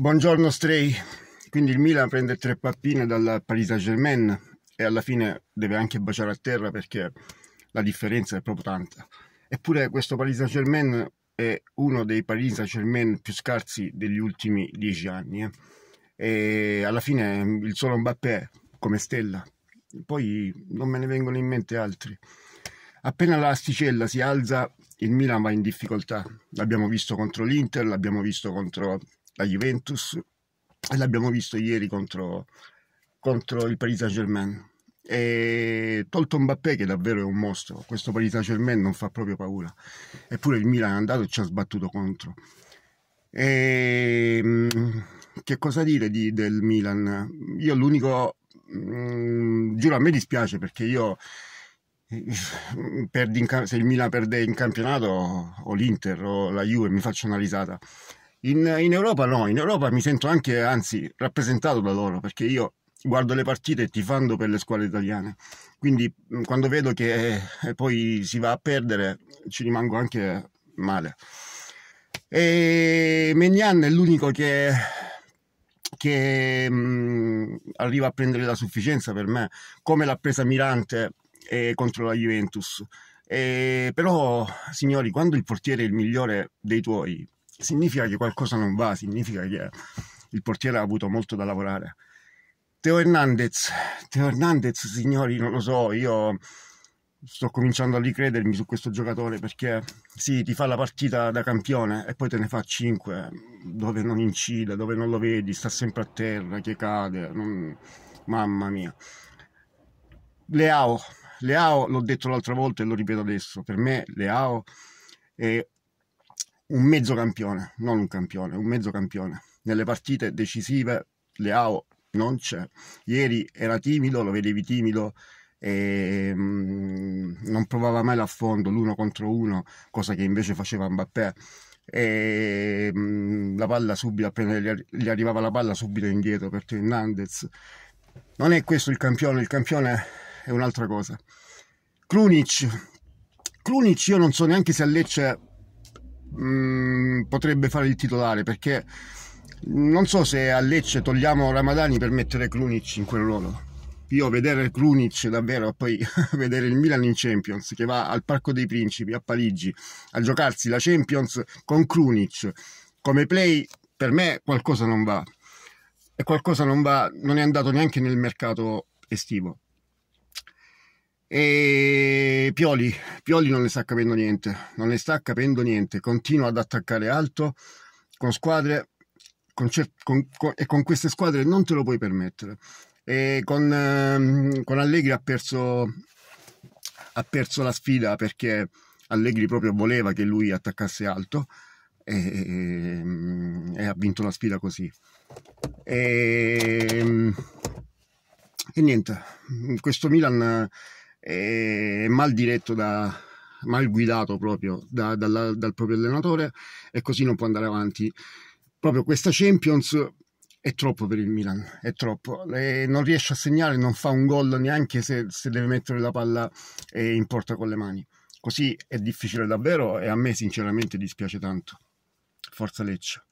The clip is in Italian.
Buongiorno Stray, quindi il Milan prende tre pappine dal Paris Saint Germain e alla fine deve anche baciare a terra perché la differenza è proprio tanta. Eppure questo Paris Saint Germain è uno dei Paris Saint Germain più scarsi degli ultimi dieci anni eh. e alla fine il solo Mbappé come stella, poi non me ne vengono in mente altri. Appena l'asticella si alza il Milan va in difficoltà, l'abbiamo visto contro l'Inter, l'abbiamo visto contro la Juventus e l'abbiamo visto ieri contro, contro il Paris Saint Germain e tolto Mbappé che davvero è un mostro questo Paris Saint Germain non fa proprio paura eppure il Milan è andato e ci ha sbattuto contro e, ehm, che cosa dire di, del Milan io l'unico mm, giuro a me dispiace perché io eh, se il Milan perde in campionato o l'Inter o la Juve mi faccio una risata in, in, Europa no, in Europa mi sento anche, anzi, rappresentato da loro, perché io guardo le partite tifando per le squadre italiane. Quindi quando vedo che eh, poi si va a perdere ci rimango anche male. E Menian è l'unico che, che mh, arriva a prendere la sufficienza per me, come l'ha presa Mirante eh, contro la Juventus. E, però, signori, quando il portiere è il migliore dei tuoi, significa che qualcosa non va, significa che il portiere ha avuto molto da lavorare. Teo Hernandez, Teo Hernandez, signori, non lo so, io sto cominciando a ricredermi su questo giocatore perché sì, ti fa la partita da campione e poi te ne fa 5 dove non incide, dove non lo vedi, sta sempre a terra, che cade, non... mamma mia. Leao, Leao l'ho detto l'altra volta e lo ripeto adesso, per me Leao è un mezzo campione, non un campione, un mezzo campione. Nelle partite decisive Leao non c'è. Ieri era timido, lo vedevi timido e mm, non provava mai l'affondo, l'uno contro uno, cosa che invece faceva Mbappé. E mm, la palla subito, appena gli arrivava la palla, subito indietro per Hernandez. Non è questo il campione, il campione è un'altra cosa. Krunic, Krunic io non so neanche se a Lecce Mm, potrebbe fare il titolare perché non so se a Lecce togliamo Ramadani per mettere Krunic in quel ruolo. Io vedere Krunic davvero, poi vedere il Milan in Champions che va al Parco dei Principi a Parigi a giocarsi la Champions con Krunic come play, per me qualcosa non va. E qualcosa non va, non è andato neanche nel mercato estivo. E Pioli, Pioli non ne sta capendo niente, non ne sta capendo niente, continua ad attaccare alto con squadre con, con, con, e con queste squadre non te lo puoi permettere. E con, ehm, con Allegri ha perso, ha perso la sfida perché Allegri proprio voleva che lui attaccasse alto e, e, e ha vinto la sfida così. E, e niente, questo Milan e mal diretto da, mal guidato proprio da, dalla, dal proprio allenatore e così non può andare avanti. Proprio questa Champions è troppo per il Milan, è troppo. E non riesce a segnare, non fa un gol neanche se, se deve mettere la palla in porta con le mani. Così è difficile davvero e a me sinceramente dispiace tanto. Forza Lecce.